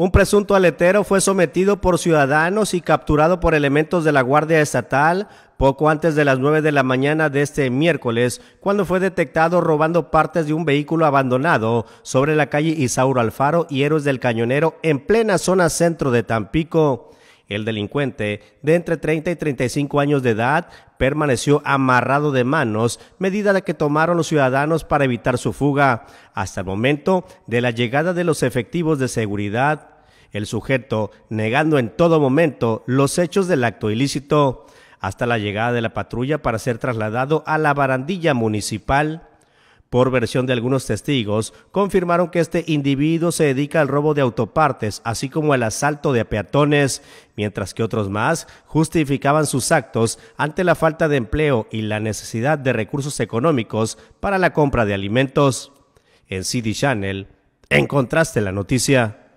Un presunto aletero fue sometido por ciudadanos y capturado por elementos de la Guardia Estatal poco antes de las 9 de la mañana de este miércoles, cuando fue detectado robando partes de un vehículo abandonado sobre la calle Isauro Alfaro y Héroes del Cañonero en plena zona centro de Tampico. El delincuente, de entre 30 y 35 años de edad, permaneció amarrado de manos, medida de que tomaron los ciudadanos para evitar su fuga, hasta el momento de la llegada de los efectivos de seguridad. El sujeto negando en todo momento los hechos del acto ilícito, hasta la llegada de la patrulla para ser trasladado a la barandilla municipal. Por versión de algunos testigos, confirmaron que este individuo se dedica al robo de autopartes, así como al asalto de peatones, mientras que otros más justificaban sus actos ante la falta de empleo y la necesidad de recursos económicos para la compra de alimentos. En CD Channel, encontraste la noticia.